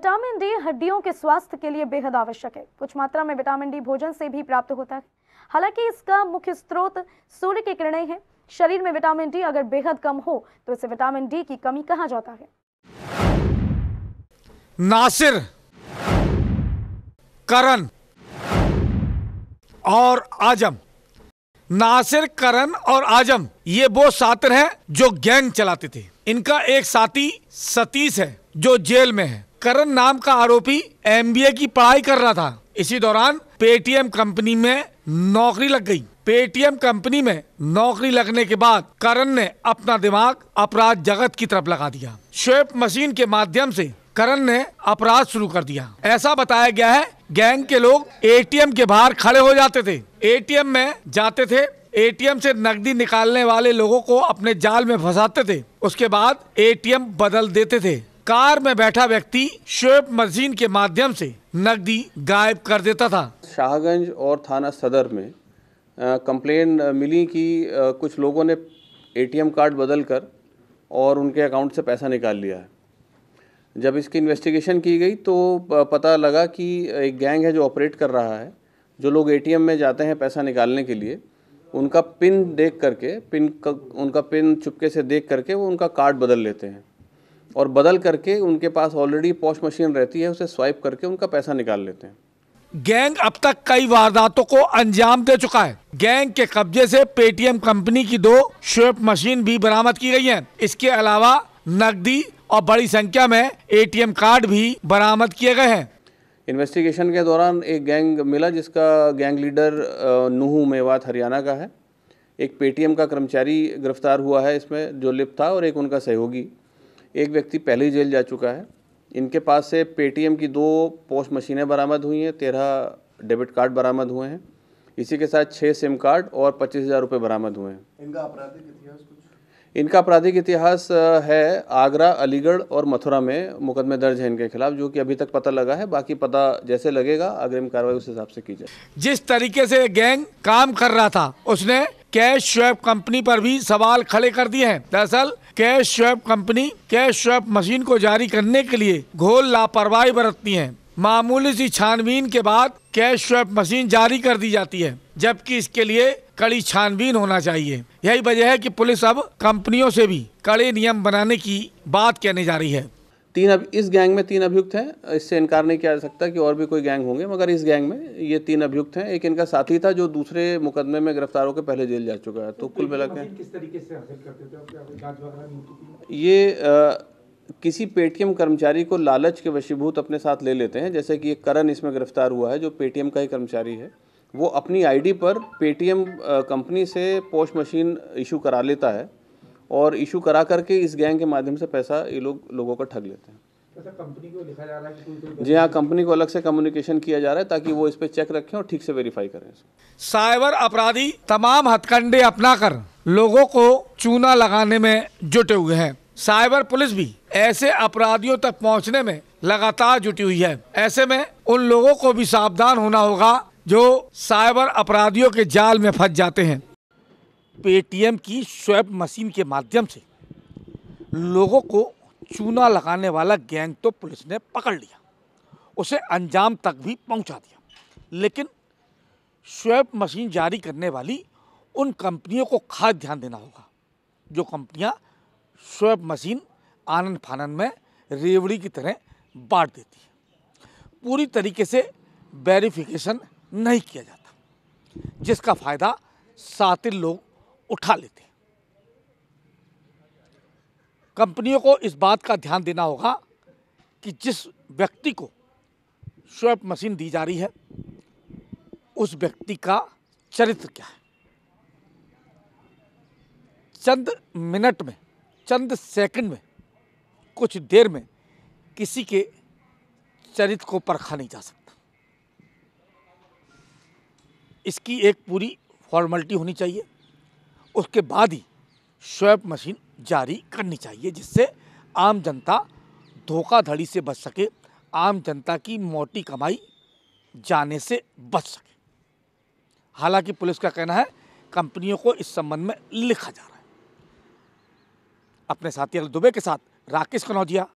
Vitamin D हड्डियों के स्वास्थ्य के लिए बेहद आवश्यक है कुछ मात्रा में विटामिन डी भोजन से भी प्राप्त होता है हालांकि इसका मुख्य स्रोत सूर्य की किरणें हैं शरीर में विटामिन डी अगर बेहद कम हो तो इसे विटामिन डी की कमी कहा जाता है नासिर करण और आजम नासिर करण और आजम ये वो सातिर हैं जो गैंग चलाते थे इनका एक साथी सतीश है जो जेल में है करण नाम का आरोपी एम की पढ़ाई कर रहा था इसी दौरान पेटीएम कंपनी में नौकरी लग गई पेटीएम कंपनी में नौकरी लगने के बाद करण ने अपना दिमाग अपराध जगत की तरफ लगा दिया शेप मशीन के माध्यम से करण ने अपराध शुरू कर दिया ऐसा बताया गया है गैंग के लोग एटीएम के बाहर खड़े हो जाते थे एटीएम में जाते थे एटीएम से नकदी निकालने वाले लोगों को अपने जाल में फंसाते थे उसके बाद एटीएम बदल देते थे कार में बैठा व्यक्ति शेप मशीन के माध्यम से नकदी गायब कर देता था शाहगंज और थाना सदर में कंप्लेन मिली कि कुछ लोगों ने एटीएम कार्ड बदल कर और उनके अकाउंट से पैसा निकाल लिया है जब इसकी इन्वेस्टिगेशन की गई तो पता लगा कि एक गैंग है जो ऑपरेट कर रहा है जो लोग एटीएम में जाते हैं पैसा निकालने के लिए उनका पिन देख करके पिन का, उनका पिन चुपके से देख करके वो उनका कार्ड बदल लेते हैं और बदल करके उनके पास ऑलरेडी पॉश मशीन रहती है उसे स्वाइप करके उनका पैसा निकाल लेते हैं गैंग अब तक कई वारदातों को अंजाम दे चुका है गैंग के कब्जे से पेटीएम कंपनी की दो स्वेप मशीन भी बरामद की गई हैं। इसके अलावा नकदी और बड़ी संख्या में एटीएम कार्ड भी बरामद किए गए हैं इन्वेस्टिगेशन के दौरान एक गैंग मिला जिसका गैंग लीडर नूह मेवात हरियाणा का है एक पेटीएम का कर्मचारी गिरफ्तार हुआ है इसमें जो लिप्त था और एक उनका सहयोगी एक व्यक्ति पहले ही जेल जा चुका है इनके पास से पेटीएम की दो पोस्ट मशीनें बरामद हुई हैं तेरह डेबिट कार्ड बरामद हुए हैं इसी के साथ छः सिम कार्ड और पच्चीस हज़ार रुपये बरामद हुए हैं इनका आपराधिक इतिहास कुछ इनका आपराधिक इतिहास है आगरा अलीगढ़ और मथुरा में मुकदमे दर्ज हैं इनके खिलाफ जो कि अभी तक पता लगा है बाकी पता जैसे लगेगा अग्रिम कार्रवाई उस हिसाब से की जाए जिस तरीके से गैंग काम कर रहा था उसने कैश स्वैप कंपनी पर भी सवाल खड़े कर दिए हैं दरअसल cash swap company cash swap machine को जारी करने के लिए घोल लापरवाही बरतती है मामूली सी छानबीन के बाद कैश स्वैप मशीन जारी कर दी जाती है जबकि इसके लिए कड़ी छानबीन होना चाहिए यही वजह है कि पुलिस अब कंपनियों से भी कड़े नियम बनाने की बात कहने जा रही है तीन अब इस गैंग में तीन अभियुक्त हैं इससे इनकार नहीं किया जा सकता कि और भी कोई गैंग होंगे मगर इस गैंग में ये तीन अभियुक्त हैं एक इनका साथी था जो दूसरे मुकदमे में गिरफ्तार होकर पहले जेल जा चुका है तो, तो कुल मिला के ये आ, किसी पेटीएम कर्मचारी को लालच के वशीभूत अपने साथ ले लेते हैं जैसे कि ये करण इसमें गिरफ्तार हुआ है जो पेटीएम का ही कर्मचारी है वो अपनी आईडी पर पेटीएम कंपनी से पोस्ट मशीन इशू करा लेता है और इशू करा करके इस गैंग के माध्यम से पैसा ये लोग लोगों का ठग लेते हैं अच्छा, कंपनी को लिखा जा रहा है जी हाँ कंपनी को अलग से कम्युनिकेशन किया जा रहा है ताकि वो इस पर चेक रखें और ठीक से वेरीफाई करें साइबर अपराधी तमाम हथकंडे अपनाकर लोगों को चूना लगाने में जुटे हुए हैं साइबर पुलिस भी ऐसे अपराधियों तक पहुंचने में लगातार जुटी हुई है ऐसे में उन लोगों को भी सावधान होना होगा जो साइबर अपराधियों के जाल में फंस जाते हैं पेटीएम की स्वैप मशीन के माध्यम से लोगों को चूना लगाने वाला गैंग तो पुलिस ने पकड़ लिया उसे अंजाम तक भी पहुंचा दिया लेकिन स्वैप मशीन जारी करने वाली उन कंपनियों को खास ध्यान देना होगा जो कंपनियां स्वैप मशीन आनंद फानन में रेवड़ी की तरह बांट देती हैं पूरी तरीके से वेरिफिकेशन नहीं किया जाता जिसका फ़ायदा सातिर लोग उठा लेते कंपनियों को इस बात का ध्यान देना होगा कि जिस व्यक्ति को स्वैप मशीन दी जा रही है उस व्यक्ति का चरित्र क्या है चंद मिनट में चंद सेकंड में कुछ देर में किसी के चरित्र को परखा नहीं जा सकता इसकी एक पूरी फॉर्मेलिटी होनी चाहिए उसके बाद ही स्वैप मशीन जारी करनी चाहिए जिससे आम जनता धोखाधड़ी से बच सके आम जनता की मोटी कमाई जाने से बच सके हालांकि पुलिस का कहना है कंपनियों को इस संबंध में लिखा जा रहा है अपने साथी अल दुबे के साथ राकेश कनौजिया